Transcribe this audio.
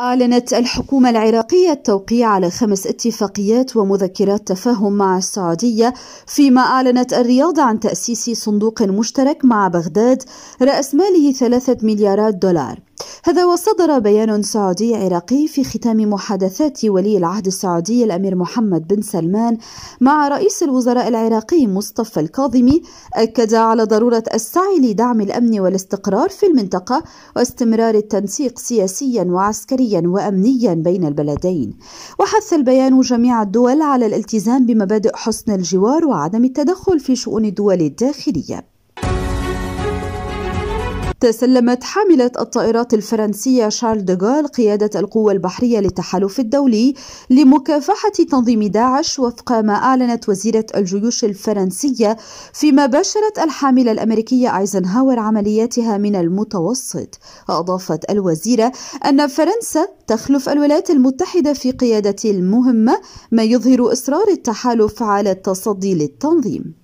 أعلنت الحكومة العراقية التوقيع على خمس اتفاقيات ومذكرات تفاهم مع السعودية فيما أعلنت الرياض عن تأسيس صندوق مشترك مع بغداد رأس ماله ثلاثة مليارات دولار هذا وصدر بيان سعودي عراقي في ختام محادثات ولي العهد السعودي الأمير محمد بن سلمان مع رئيس الوزراء العراقي مصطفى الكاظمي أكد على ضرورة السعي لدعم الأمن والاستقرار في المنطقة واستمرار التنسيق سياسيا وعسكريا وأمنيا بين البلدين وحث البيان جميع الدول على الالتزام بمبادئ حسن الجوار وعدم التدخل في شؤون الدول الداخلية تسلمت حاملة الطائرات الفرنسية شارل دوغال قيادة القوة البحرية للتحالف الدولي لمكافحة تنظيم داعش وفق ما أعلنت وزيرة الجيوش الفرنسية فيما باشرت الحاملة الأمريكية أيزنهاور عملياتها من المتوسط أضافت الوزيرة أن فرنسا تخلف الولايات المتحدة في قيادة المهمة ما يظهر إصرار التحالف على التصدي للتنظيم